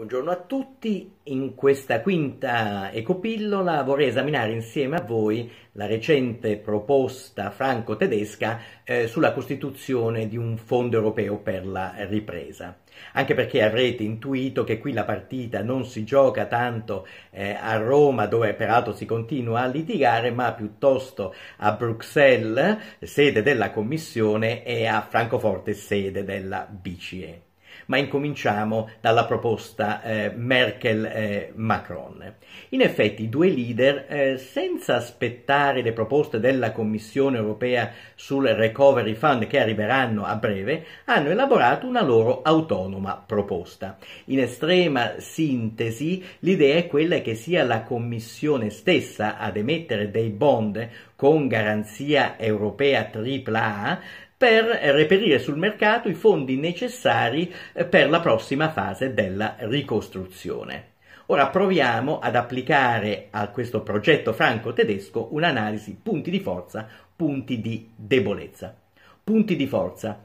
Buongiorno a tutti, in questa quinta ecopillola vorrei esaminare insieme a voi la recente proposta franco-tedesca eh, sulla costituzione di un fondo europeo per la ripresa. Anche perché avrete intuito che qui la partita non si gioca tanto eh, a Roma, dove peraltro si continua a litigare, ma piuttosto a Bruxelles, sede della Commissione, e a Francoforte, sede della BCE ma incominciamo dalla proposta eh, Merkel-Macron. In effetti i due leader, eh, senza aspettare le proposte della Commissione europea sul Recovery Fund che arriveranno a breve, hanno elaborato una loro autonoma proposta. In estrema sintesi, l'idea è quella che sia la Commissione stessa ad emettere dei bond con garanzia europea AAA per reperire sul mercato i fondi necessari eh, per la prossima fase della ricostruzione. Ora proviamo ad applicare a questo progetto franco-tedesco un'analisi punti di forza, punti di debolezza. Punti di forza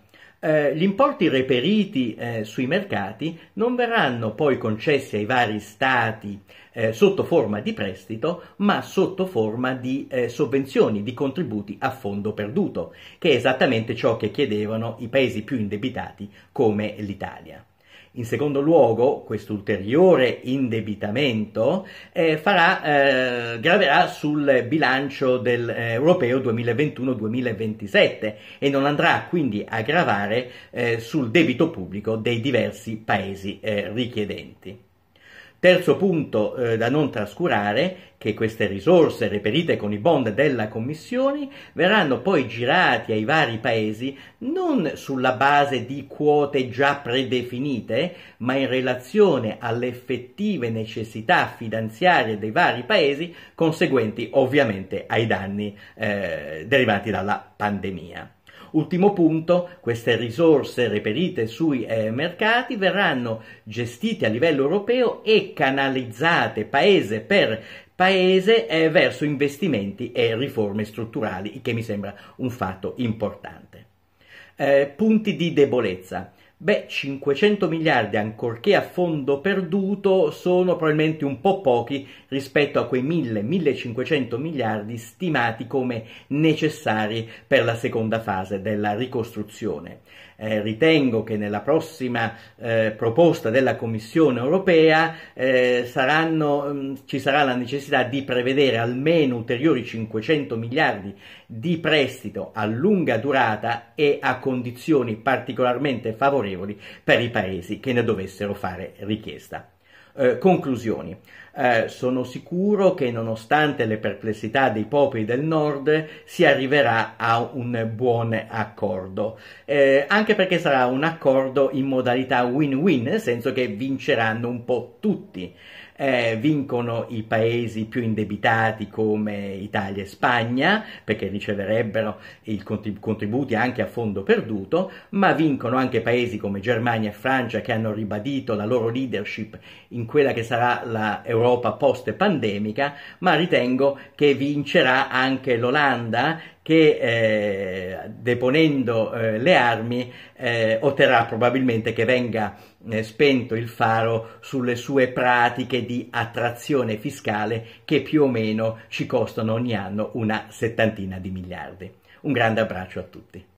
eh, gli importi reperiti eh, sui mercati non verranno poi concessi ai vari stati eh, sotto forma di prestito, ma sotto forma di eh, sovvenzioni, di contributi a fondo perduto, che è esattamente ciò che chiedevano i paesi più indebitati come l'Italia. In secondo luogo, questo ulteriore indebitamento eh, farà, eh, graverà sul bilancio del, eh, europeo 2021-2027 e non andrà quindi a gravare eh, sul debito pubblico dei diversi paesi eh, richiedenti. Terzo punto eh, da non trascurare, che queste risorse reperite con i bond della Commissione verranno poi girati ai vari paesi non sulla base di quote già predefinite, ma in relazione alle effettive necessità finanziarie dei vari paesi, conseguenti ovviamente ai danni eh, derivanti dalla pandemia. Ultimo punto, queste risorse reperite sui eh, mercati verranno gestite a livello europeo e canalizzate paese per paese eh, verso investimenti e riforme strutturali, il che mi sembra un fatto importante. Eh, punti di debolezza. Beh, 500 miliardi, ancorché a fondo perduto, sono probabilmente un po' pochi rispetto a quei 1000-1500 miliardi stimati come necessari per la seconda fase della ricostruzione. Eh, ritengo che nella prossima eh, proposta della Commissione europea eh, saranno, mh, mm, ci sarà la necessità di prevedere almeno ulteriori 500 miliardi di prestito a lunga durata e a condizioni particolarmente favorevoli favorevoli per i paesi che ne dovessero fare richiesta. Eh, conclusioni eh, sono sicuro che nonostante le perplessità dei popoli del nord si arriverà a un buon accordo, eh, anche perché sarà un accordo in modalità win-win, nel senso che vinceranno un po' tutti. Eh, vincono i paesi più indebitati come Italia e Spagna perché riceverebbero i contributi anche a fondo perduto, ma vincono anche paesi come Germania e Francia che hanno ribadito la loro leadership in quella che sarà l'Europa l'Europa post-pandemica, ma ritengo che vincerà anche l'Olanda che eh, deponendo eh, le armi eh, otterrà probabilmente che venga eh, spento il faro sulle sue pratiche di attrazione fiscale che più o meno ci costano ogni anno una settantina di miliardi. Un grande abbraccio a tutti.